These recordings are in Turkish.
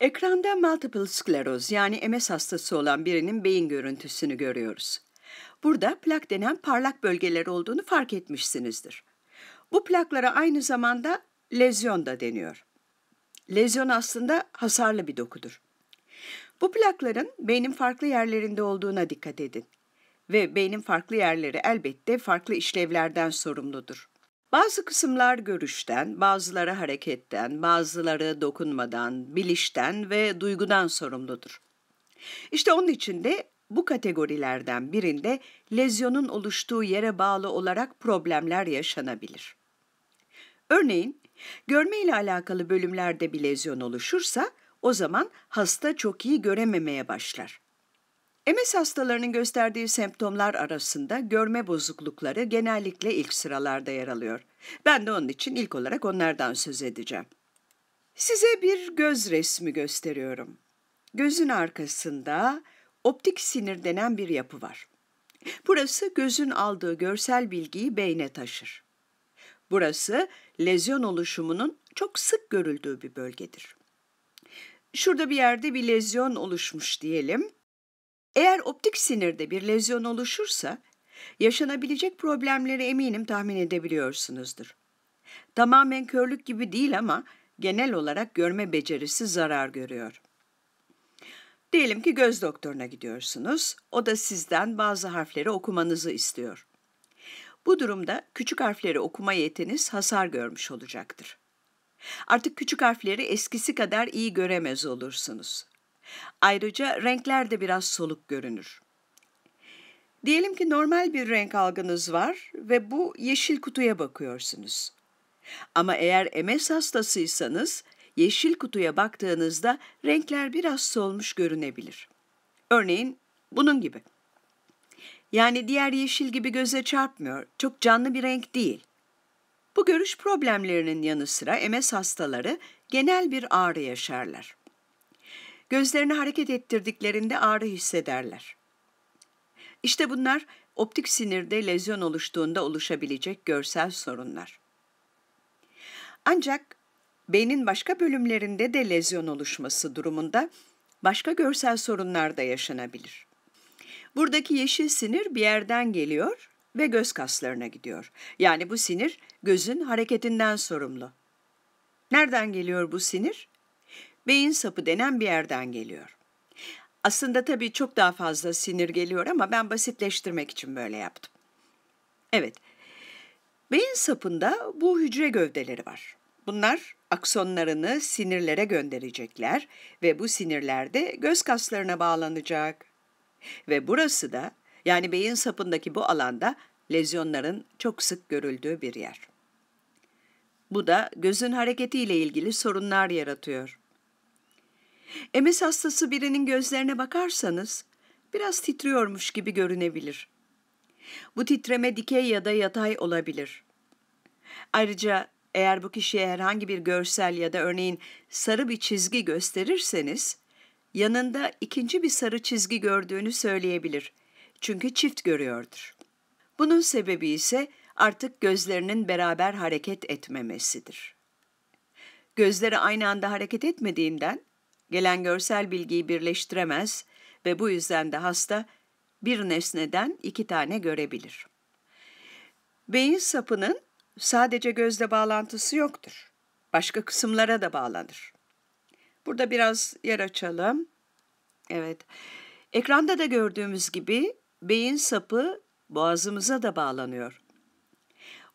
Ekranda multiple skleroz yani MS hastası olan birinin beyin görüntüsünü görüyoruz. Burada plak denen parlak bölgeler olduğunu fark etmişsinizdir. Bu plaklara aynı zamanda lezyon da deniyor. Lezyon aslında hasarlı bir dokudur. Bu plakların beynin farklı yerlerinde olduğuna dikkat edin. Ve beynin farklı yerleri elbette farklı işlevlerden sorumludur. Bazı kısımlar görüşten, bazıları hareketten, bazıları dokunmadan, bilişten ve duygudan sorumludur. İşte onun için de bu kategorilerden birinde lezyonun oluştuğu yere bağlı olarak problemler yaşanabilir. Örneğin, görme ile alakalı bölümlerde bir lezyon oluşursa o zaman hasta çok iyi görememeye başlar. MS hastalarının gösterdiği semptomlar arasında görme bozuklukları genellikle ilk sıralarda yer alıyor. Ben de onun için ilk olarak onlardan söz edeceğim. Size bir göz resmi gösteriyorum. Gözün arkasında optik sinir denen bir yapı var. Burası gözün aldığı görsel bilgiyi beyne taşır. Burası lezyon oluşumunun çok sık görüldüğü bir bölgedir. Şurada bir yerde bir lezyon oluşmuş diyelim eğer optik sinirde bir lezyon oluşursa yaşanabilecek problemleri eminim tahmin edebiliyorsunuzdur. Tamamen körlük gibi değil ama genel olarak görme becerisi zarar görüyor. Diyelim ki göz doktoruna gidiyorsunuz. O da sizden bazı harfleri okumanızı istiyor. Bu durumda küçük harfleri okuma yetiniz hasar görmüş olacaktır. Artık küçük harfleri eskisi kadar iyi göremez olursunuz. Ayrıca renkler de biraz soluk görünür. Diyelim ki normal bir renk algınız var ve bu yeşil kutuya bakıyorsunuz. Ama eğer MS hastasıysanız yeşil kutuya baktığınızda renkler biraz solmuş görünebilir. Örneğin bunun gibi. Yani diğer yeşil gibi göze çarpmıyor. Çok canlı bir renk değil. Bu görüş problemlerinin yanı sıra MS hastaları genel bir ağrı yaşarlar. Gözlerini hareket ettirdiklerinde ağrı hissederler. İşte bunlar optik sinirde lezyon oluştuğunda oluşabilecek görsel sorunlar. Ancak beynin başka bölümlerinde de lezyon oluşması durumunda başka görsel sorunlar da yaşanabilir. Buradaki yeşil sinir bir yerden geliyor ve göz kaslarına gidiyor. Yani bu sinir gözün hareketinden sorumlu. Nereden geliyor bu sinir? beyin sapı denen bir yerden geliyor. Aslında tabii çok daha fazla sinir geliyor ama ben basitleştirmek için böyle yaptım. Evet, beyin sapında bu hücre gövdeleri var. Bunlar aksonlarını sinirlere gönderecekler ve bu sinirler de göz kaslarına bağlanacak. Ve burası da yani beyin sapındaki bu alanda lezyonların çok sık görüldüğü bir yer. Bu da gözün hareketiyle ilgili sorunlar yaratıyor. E, MS hastası birinin gözlerine bakarsanız biraz titriyormuş gibi görünebilir. Bu titreme dikey ya da yatay olabilir. Ayrıca eğer bu kişiye herhangi bir görsel ya da örneğin sarı bir çizgi gösterirseniz, yanında ikinci bir sarı çizgi gördüğünü söyleyebilir. Çünkü çift görüyordur. Bunun sebebi ise artık gözlerinin beraber hareket etmemesidir. Gözleri aynı anda hareket etmediğinden Gelen görsel bilgiyi birleştiremez ve bu yüzden de hasta bir nesneden iki tane görebilir. Beyin sapının sadece gözle bağlantısı yoktur. Başka kısımlara da bağlanır. Burada biraz yer açalım. Evet. Ekranda da gördüğümüz gibi beyin sapı boğazımıza da bağlanıyor.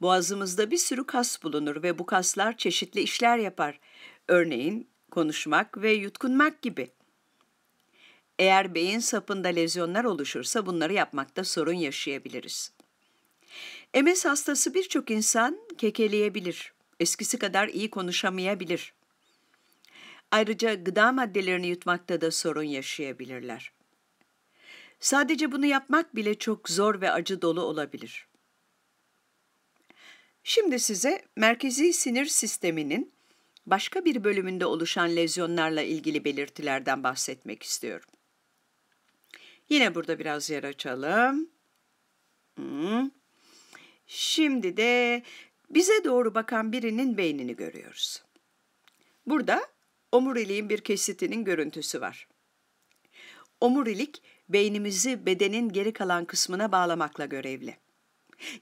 Boğazımızda bir sürü kas bulunur ve bu kaslar çeşitli işler yapar. Örneğin konuşmak ve yutkunmak gibi. Eğer beyin sapında lezyonlar oluşursa bunları yapmakta sorun yaşayabiliriz. MS hastası birçok insan kekeleyebilir, eskisi kadar iyi konuşamayabilir. Ayrıca gıda maddelerini yutmakta da sorun yaşayabilirler. Sadece bunu yapmak bile çok zor ve acı dolu olabilir. Şimdi size merkezi sinir sisteminin başka bir bölümünde oluşan lezyonlarla ilgili belirtilerden bahsetmek istiyorum. Yine burada biraz yer açalım. Hmm. Şimdi de bize doğru bakan birinin beynini görüyoruz. Burada omuriliğin bir kesitinin görüntüsü var. Omurilik beynimizi bedenin geri kalan kısmına bağlamakla görevli.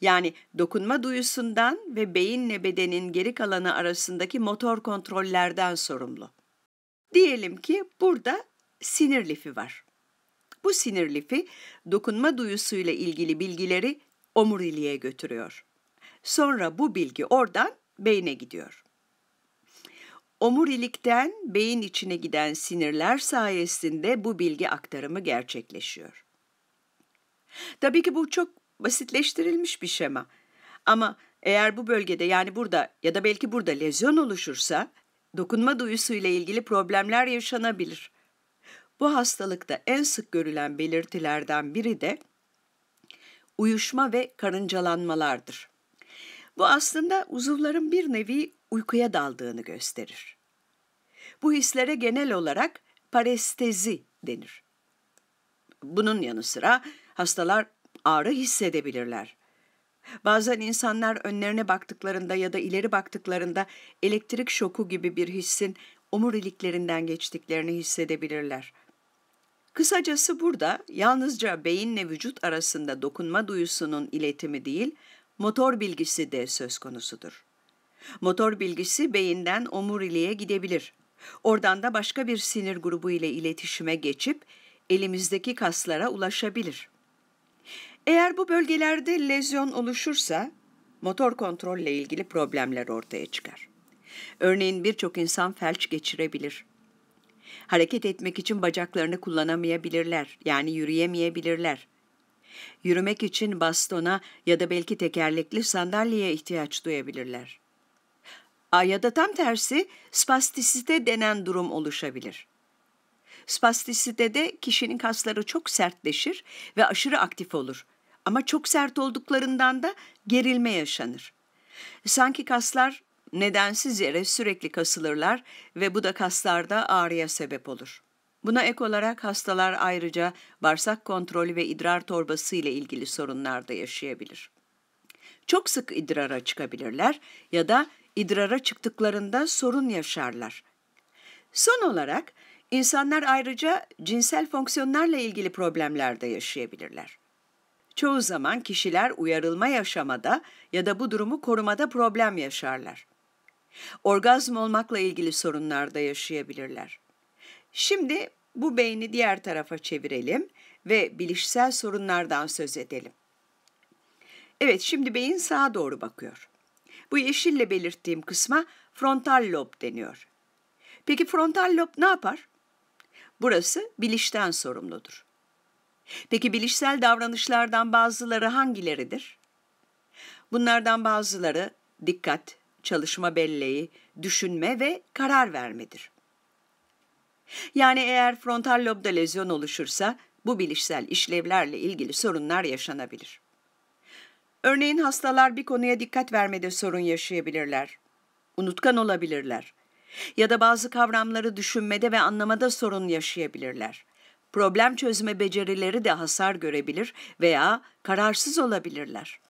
Yani dokunma duyusundan ve beyinle bedenin geri kalanı arasındaki motor kontrollerden sorumlu. Diyelim ki burada sinir lifi var. Bu sinir lifi dokunma duyusuyla ilgili bilgileri omuriliğe götürüyor. Sonra bu bilgi oradan beyine gidiyor. Omurilikten beyin içine giden sinirler sayesinde bu bilgi aktarımı gerçekleşiyor. Tabii ki bu çok Basitleştirilmiş bir şema. Ama eğer bu bölgede yani burada ya da belki burada lezyon oluşursa dokunma duyusuyla ilgili problemler yaşanabilir. Bu hastalıkta en sık görülen belirtilerden biri de uyuşma ve karıncalanmalardır. Bu aslında uzuvların bir nevi uykuya daldığını gösterir. Bu hislere genel olarak parestezi denir. Bunun yanı sıra hastalar ağrı hissedebilirler. Bazen insanlar önlerine baktıklarında ya da ileri baktıklarında elektrik şoku gibi bir hissin omuriliklerinden geçtiklerini hissedebilirler. Kısacası burada yalnızca beyinle vücut arasında dokunma duyusunun iletimi değil, motor bilgisi de söz konusudur. Motor bilgisi beyinden omuriliğe gidebilir. Oradan da başka bir sinir grubu ile iletişime geçip elimizdeki kaslara ulaşabilir.'' Eğer bu bölgelerde lezyon oluşursa motor kontrolle ilgili problemler ortaya çıkar. Örneğin birçok insan felç geçirebilir. Hareket etmek için bacaklarını kullanamayabilirler, yani yürüyemeyebilirler. Yürümek için bastona ya da belki tekerlekli sandalyeye ihtiyaç duyabilirler. Ya da tam tersi spastisite denen durum oluşabilir. Spastisite de kişinin kasları çok sertleşir ve aşırı aktif olur. Ama çok sert olduklarından da gerilme yaşanır. Sanki kaslar nedensiz yere sürekli kasılırlar ve bu da kaslarda ağrıya sebep olur. Buna ek olarak hastalar ayrıca bağırsak kontrolü ve idrar torbası ile ilgili sorunlar da yaşayabilir. Çok sık idrara çıkabilirler ya da idrara çıktıklarında sorun yaşarlar. Son olarak İnsanlar ayrıca cinsel fonksiyonlarla ilgili problemler de yaşayabilirler. Çoğu zaman kişiler uyarılma yaşamada ya da bu durumu korumada problem yaşarlar. Orgazm olmakla ilgili sorunlar da yaşayabilirler. Şimdi bu beyni diğer tarafa çevirelim ve bilişsel sorunlardan söz edelim. Evet, şimdi beyin sağa doğru bakıyor. Bu yeşille belirttiğim kısma frontal lob deniyor. Peki frontal lob ne yapar? Burası bilişten sorumludur. Peki bilişsel davranışlardan bazıları hangileridir? Bunlardan bazıları dikkat, çalışma belleği, düşünme ve karar vermedir. Yani eğer frontal lobda lezyon oluşursa bu bilişsel işlevlerle ilgili sorunlar yaşanabilir. Örneğin hastalar bir konuya dikkat vermede sorun yaşayabilirler. Unutkan olabilirler ya da bazı kavramları düşünmede ve anlamada sorun yaşayabilirler. Problem çözme becerileri de hasar görebilir veya kararsız olabilirler.